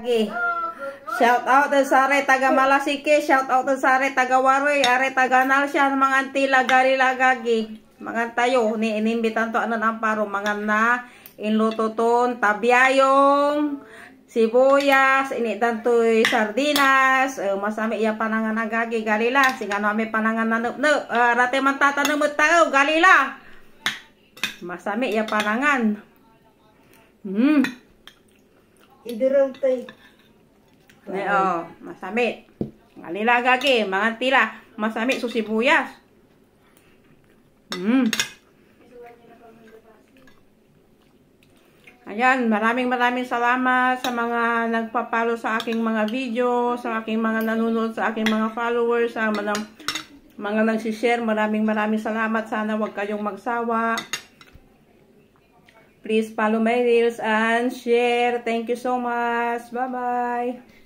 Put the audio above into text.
lagi. Shout out sa are taga Malasike, shout out sa are taga Waroy, are taga Nalsya, mga antila gari lagagi. Mga tayo ni inimbitan to anan amparo mga na inlutoton tabiayong sibuyas, initan to'y sardinas, uh, masami iya panangan agagi galila, singano ame panangan nanup no, uh, eh, rate man tatanumot tao galila. Masami iya panangan. Hmm. Hindi raw tayo. Ne, oh, masamit. Ngalila gagi, mga tila. Masamit so sibuyas. Mm. Ayan, maraming maraming salamat sa mga nagpapalo sa aking mga video, sa aking mga nanonood, sa aking mga followers, sa mga, mga nagsishare. Maraming maraming salamat. Sana wag kayong magsawa. Please follow my reels and share. Thank you so much. Bye-bye.